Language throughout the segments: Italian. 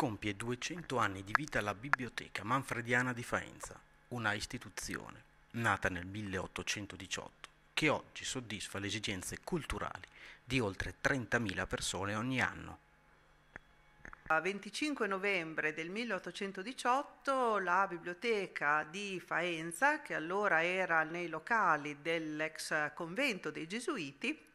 Compie 200 anni di vita la Biblioteca Manfrediana di Faenza, una istituzione nata nel 1818 che oggi soddisfa le esigenze culturali di oltre 30.000 persone ogni anno. A 25 novembre del 1818 la biblioteca di Faenza, che allora era nei locali dell'ex convento dei Gesuiti,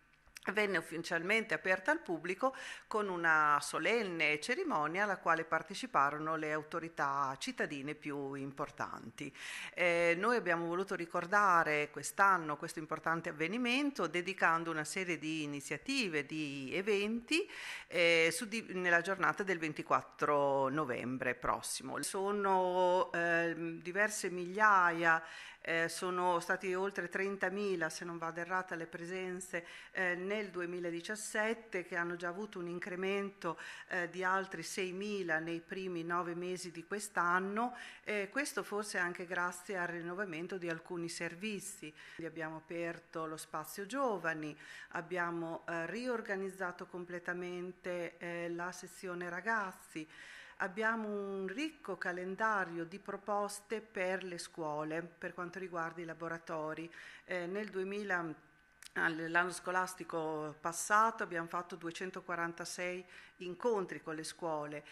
venne ufficialmente aperta al pubblico con una solenne cerimonia alla quale parteciparono le autorità cittadine più importanti. Eh, noi abbiamo voluto ricordare quest'anno questo importante avvenimento dedicando una serie di iniziative, di eventi eh, di, nella giornata del 24 novembre prossimo. Sono eh, diverse migliaia, eh, sono stati oltre 30.000 se non vado errata le presenze eh, nel 2017 che hanno già avuto un incremento eh, di altri 6.000 nei primi nove mesi di quest'anno, questo forse anche grazie al rinnovamento di alcuni servizi. Abbiamo aperto lo spazio giovani, abbiamo eh, riorganizzato completamente eh, la sezione ragazzi, abbiamo un ricco calendario di proposte proposte per le scuole per quanto riguarda i laboratori. Eh, nel 2000 L'anno scolastico passato abbiamo fatto 246 incontri con le scuole